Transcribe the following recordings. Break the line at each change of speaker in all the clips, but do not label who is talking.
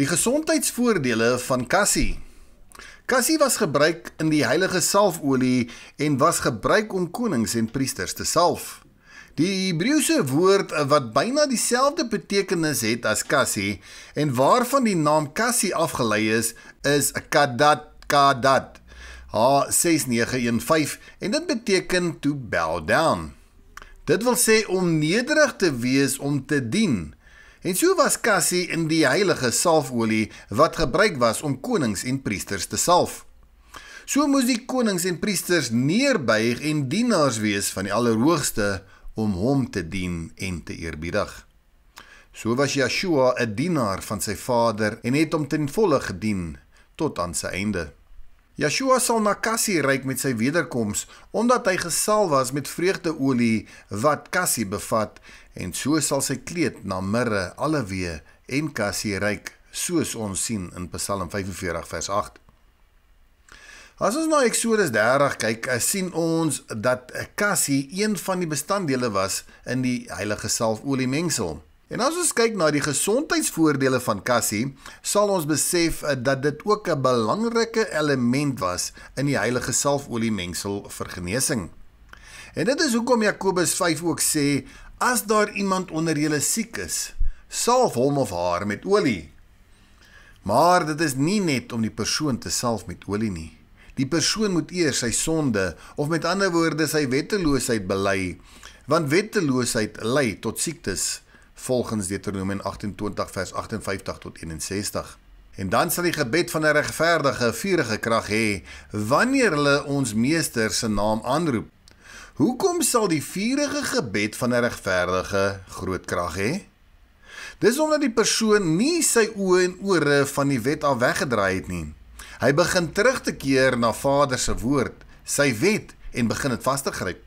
Die gesondheidsvoordele van kassie. Kassie was gebruik in die heilige salfolie en was gebruik om konings en priesters te salf. Die Hebreëse woord wat byna dieselfde betekenis het as kassie en waarvan die naam kassie afgelei is, is kadat kadat. H6915 en dit beteken to bow down. Dit wil sê om nederig te wees om te dien. En so was kassie in die heilige salfolie wat gebruik was om konings en priesters te salf. So moes die konings en priesters neerbuig en dienaars wees van die Allerhoogste om hom te dien en te eerbiedig. So was Yeshua 'n dienaar van sy Vader en het hom ten volle gedien tot aan sy einde. Yeshua sal na kassie ryk met sy wederkoms omdat hy gesal was met vreugdeolie wat kassie bevat en so sal sy kleed na mirre alleweë en kassie ryk soos ons sien in Psalm 45 vers 8. As ons nou Eksodus 30 kyk, sien ons dat kassie een van die bestanddele was in die heilige salfolie mengsel. En as ons kyk na die gesondheidsvoordele van kassie, sal ons besef eh, dat dit ook 'n belangrike element was in die heilige salfolie mengsel vir genesing. En dit is hoekom Jakobus 5 ook sê as daar iemand onder julle siek is, salf hom of haar met olie. Maar dit is nie net om die persoon te salf met olie nie. Die persoon moet eers sy sonde of met ander woorde sy wetteloosheid bely, want wetteloosheid lei tot siektes volgens Deuteronomium 28 vers 58 tot 61. En dan sal die gebed van 'n regverdige vuurige krag hê wanneer hulle ons meester se naam aanroep. Hoekom sal die vuurige gebed van 'n regverdige groot krag hê? Dis omdat die persoon nie sy oë en ore van die wet af weggedraai het nie. Hy begin terug te keer na Vader se woord, sy wet en begin dit vas te gryp.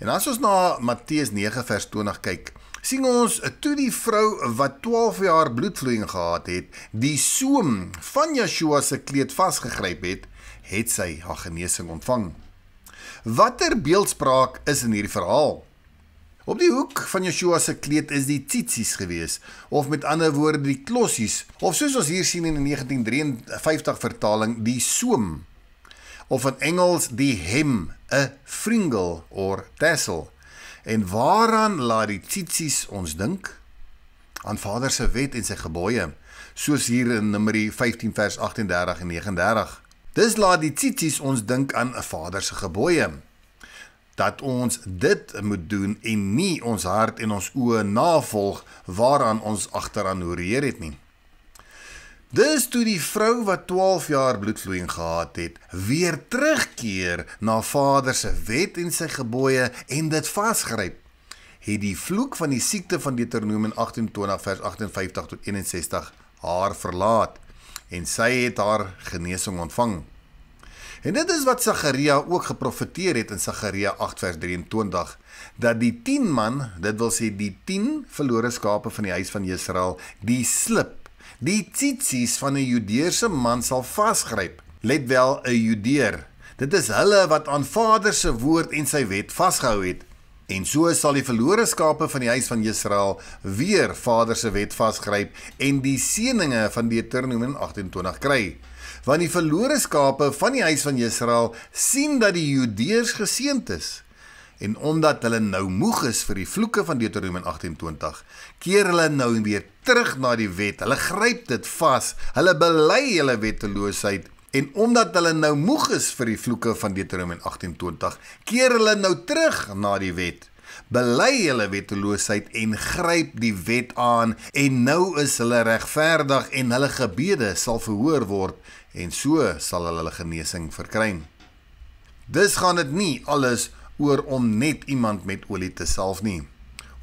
En as ons na Matteus 9 vers 20 kyk, sien ons toe die vrou wat 12 jaar bloedvloeiing gehad het, die soem van Yeshua se kleed vasgegryp het, het sy haar genesing ontvang. Watter beeldspraak is in hierdie verhaal? Op die hoek van Yeshua se kleed is die tsitsies gewees, of met ander woorde die klossies, of soos ons hier sien in die 1953 vertaling, die soem of in Engels die hem, 'n fringel of tassel. En waaraan laat die tsitsies ons dink? Aan Vader se wet en sy gebooie, soos hier in Numeri 15 vers 38 en 39. Dis laat die tsitsies ons dink aan 'n Vader se gebooie dat ons dit moet doen en nie ons hart en ons oë navolg waaraan ons agteraan hoereer het nie. Dis toe die vrou wat 12 jaar bloedvloeiing gehad het, weer terugkeer na Vader se wet en sy gebooie en dit vasgryp. Het die vloek van die siekte van Deuteronomium 28 vers 58 tot 61 haar verlaat en sy het haar genesing ontvang. En dit is wat Sagaria ook geprofeteer het in Sagaria 8 vers 23 dat die 10 man, dit wil sê die 10 verlore skape van die huis van Israel, die slip die tsitsies van 'n Judeerse man sal vasgryp. Let wel 'n Judeer. Dit is hulle wat aan Vader se woord en sy wet vasgehou het. En so sal die verlore skape van die huis van Israel weer Vader se wet vasgryp en die seëninge van Deuteronomium 28 kry. Want die verlore skape van die huis van Israel sien dat die Judeers geseënd is en omdat hulle nou moeg is vir die vloeke van Deuteronomium 28, keer hulle nou weer terug na die wet. Hulle gryp dit vas. Hulle bely hulle wetteloosheid en omdat hulle nou moeg is vir die vloeke van Deuteronomium 28, keer hulle nou terug na die wet. Bely hulle wetteloosheid en gryp die wet aan en nou is hulle regverdig en hulle gebede sal verhoor word en so sal hulle hulle genesing verkry. Dis gaan dit nie alles oor om net iemand met olie te salf nie.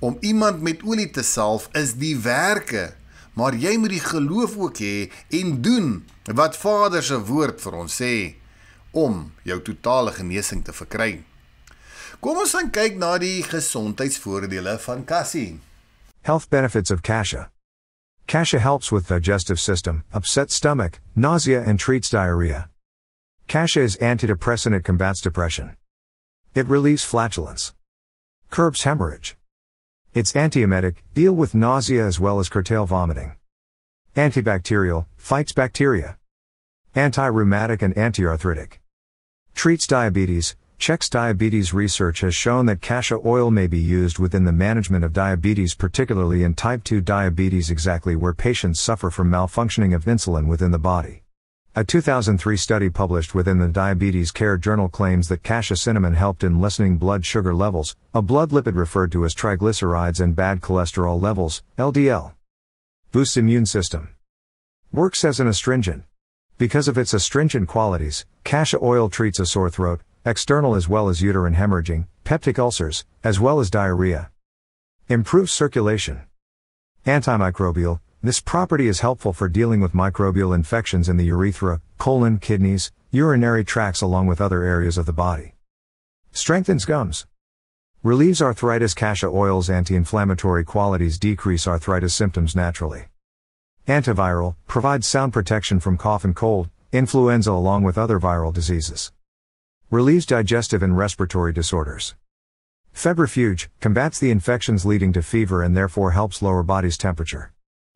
Om iemand met olie te salf is die werke, maar jy moet die geloof ook hê en doen wat Vader se woord vir ons sê om jou totale genesing te verkry. Kom ons gaan kyk na die gesondheidsvoordele van cassia.
Health benefits of cassia. Cassia helps with digestive system, upset stomach, nausea and treats diarrhea. Cassia is antidepressant and combats depression. It relieves flatulence. Curbs hemorrhage. It's antiemetic, deal with nausea as well as curtail vomiting. Antibacterial, fights bacteria. Anti-rheumatic and antiarthritic. Treats diabetes, Checks diabetes research has shown that cassia oil may be used within the management of diabetes, particularly in type 2 diabetes, exactly where patients suffer from malfunctioning of insulin within the body. A 2003 study published within the Diabetes Care Journal claims that cassia cinnamon helped in lessening blood sugar levels, a blood lipid referred to as triglycerides and bad cholesterol levels, LDL. Boosts immune system. Works as an astringent. Because of its astringent qualities, cassia oil treats a sore throat, external as well as uterine hemorrhaging, peptic ulcers, as well as diarrhea. Improves circulation. Antimicrobial, this property is helpful for dealing with microbial infections in the urethra, colon, kidneys, urinary tracts along with other areas of the body. Strengthens gums. Relieves arthritis cassia oil's anti-inflammatory qualities decrease arthritis symptoms naturally. Antiviral, provides sound protection from cough and cold, influenza along with other viral diseases. Relieves digestive and respiratory disorders. Febrifuge, combats the infections leading to fever and therefore helps lower body's temperature.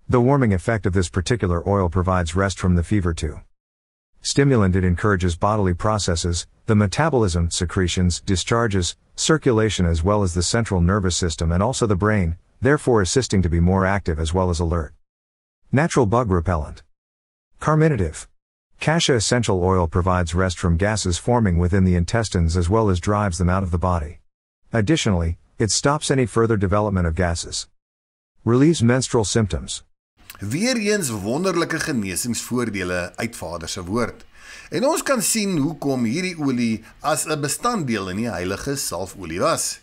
The warming effect of this particular oil provides rest from the fever too. Stimulant it encourages bodily processes, the metabolism, secretions, discharges, circulation as well as the central nervous system and also the brain, therefore assisting to be more active as well as alert. Natural bug repellent. Carminative. Cassia essential oil provides rest from gases forming within the intestines as well as drives them out of the body. Additionally, it stops any further development of gases. Relieves menstrual symptoms.
weereens wonderlike genesingsvoordele uit Vader se woord. En ons kan sien hoekom hierdie olie as 'n bestanddeel in die heilige salfolie was.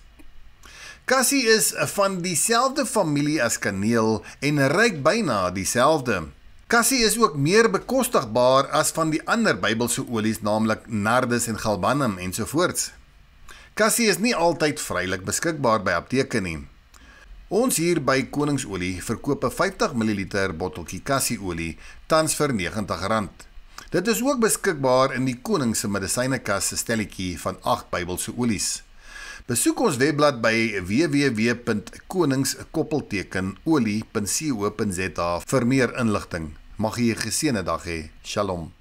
Cassie is van dieselfde familie as kaneel en ruik byna dieselfde. Cassie is ook meer bekostigbaar as van die ander Bybelse olies, naamlik nardus en galbanum ensovoorts. Cassie is nie altyd vrylik beskikbaar by apteke nie. Ons hier by Koningsolie verkoop 'n 50 ml botteltjie kassieolie tans vir R90. Dit is ook beskikbaar in die Koning se medisynekas se stelletjie van 8 Bybelse olies. Besoek ons webblad by www.koningskoppeltekenolie.co.za vir meer inligting. Mag jy 'n geseënde dag hê. Shalom.